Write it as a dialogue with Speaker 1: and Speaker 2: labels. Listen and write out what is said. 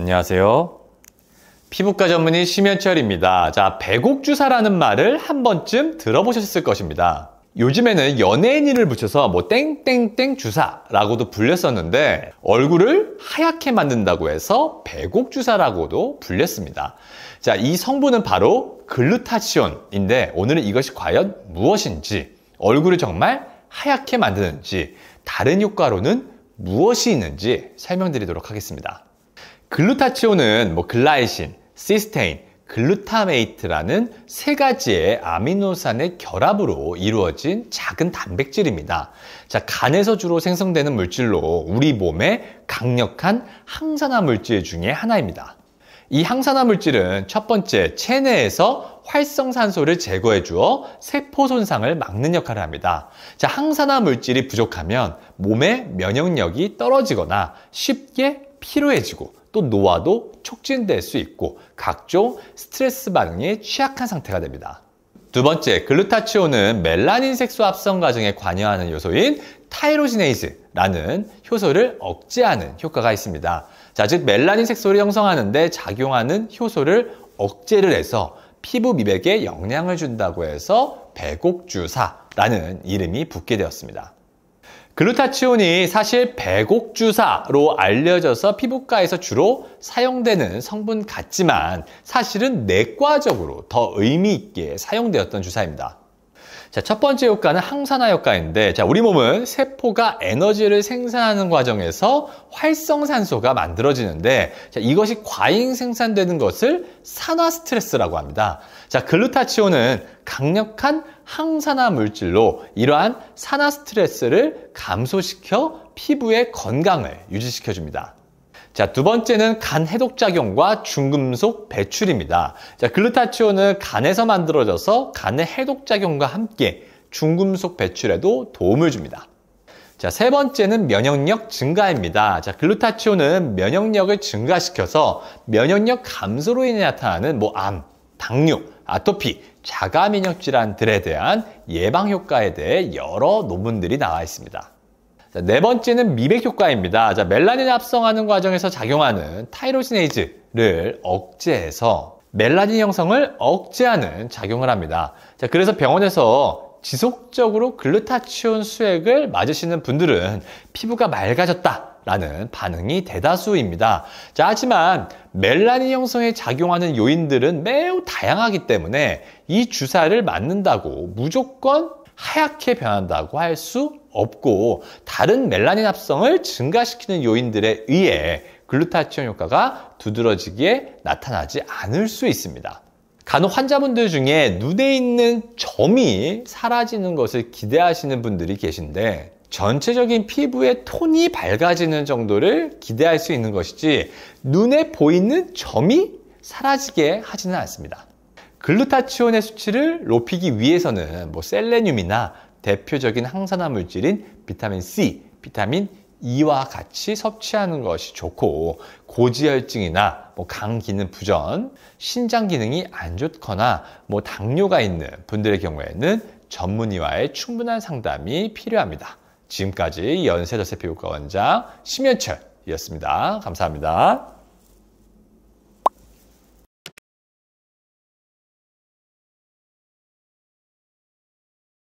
Speaker 1: 안녕하세요. 피부과 전문의 심현철입니다. 자, 배곡주사라는 말을 한 번쯤 들어보셨을 것입니다. 요즘에는 연예인 이를 붙여서 뭐 땡땡땡 주사라고도 불렸었는데 얼굴을 하얗게 만든다고 해서 배곡주사라고도 불렸습니다. 자, 이 성분은 바로 글루타치온인데 오늘은 이것이 과연 무엇인지 얼굴을 정말 하얗게 만드는지 다른 효과로는 무엇이 있는지 설명드리도록 하겠습니다. 글루타치온은 뭐 글라이신, 시스테인, 글루타메이트라는 세 가지의 아미노산의 결합으로 이루어진 작은 단백질입니다. 자, 간에서 주로 생성되는 물질로 우리 몸에 강력한 항산화 물질 중에 하나입니다. 이 항산화 물질은 첫 번째 체내에서 활성산소를 제거해 주어 세포 손상을 막는 역할을 합니다. 자, 항산화 물질이 부족하면 몸의 면역력이 떨어지거나 쉽게 피로해지고 또 노화도 촉진될 수 있고 각종 스트레스 반응에 취약한 상태가 됩니다. 두 번째, 글루타치온은 멜라닌 색소 합성 과정에 관여하는 요소인 타이로시네이즈라는 효소를 억제하는 효과가 있습니다. 자, 즉 멜라닌 색소를 형성하는데 작용하는 효소를 억제를 해서 피부 미백에 영향을 준다고 해서 배곡주사라는 이름이 붙게 되었습니다. 글루타치온이 사실 배곡주사로 알려져서 피부과에서 주로 사용되는 성분 같지만 사실은 내과적으로 더 의미 있게 사용되었던 주사입니다. 자, 첫 번째 효과는 항산화 효과인데, 자, 우리 몸은 세포가 에너지를 생산하는 과정에서 활성산소가 만들어지는데, 자, 이것이 과잉 생산되는 것을 산화 스트레스라고 합니다. 자, 글루타치온은 강력한 항산화 물질로 이러한 산화 스트레스를 감소시켜 피부의 건강을 유지시켜줍니다. 자, 두 번째는 간 해독작용과 중금속 배출입니다. 자, 글루타치온은 간에서 만들어져서 간의 해독작용과 함께 중금속 배출에도 도움을 줍니다. 자, 세 번째는 면역력 증가입니다. 자, 글루타치온은 면역력을 증가시켜서 면역력 감소로 인해 나타나는 뭐 암, 당뇨, 아토피, 자가 면역 질환들에 대한 예방 효과에 대해 여러 논문들이 나와 있습니다. 자, 네 번째는 미백 효과입니다. 자, 멜라닌을 합성하는 과정에서 작용하는 타이로시네이즈를 억제해서 멜라닌 형성을 억제하는 작용을 합니다. 자, 그래서 병원에서 지속적으로 글루타치온 수액을 맞으시는 분들은 피부가 맑아졌다. 라는 반응이 대다수입니다. 자, 하지만 멜라닌 형성에 작용하는 요인들은 매우 다양하기 때문에 이 주사를 맞는다고 무조건 하얗게 변한다고 할 수 없고 다른 멜라닌 합성을 증가시키는 요인들에 의해 글루타치온 효과가 두드러지게 나타나지 않을 수 있습니다. 간혹 환자분들 중에 눈에 있는 점이 사라지는 것을 기대하시는 분들이 계신데 전체적인 피부의 톤이 밝아지는 정도를 기대할 수 있는 것이지 눈에 보이는 점이 사라지게 하지는 않습니다. 글루타치온의 수치를 높이기 위해서는 뭐 셀레늄이나 대표적인 항산화 물질인 비타민 C, 비타민 e 와 같이 섭취하는 것이 좋고 고지혈증이나 뭐간 기능 부전, 신장 기능이 안 좋거나 뭐 당뇨가 있는 분들의 경우에는 전문의와의 충분한 상담이 필요합니다. 지금까지 연세더세 피부과 원장 심현철이었습니다. 감사합니다.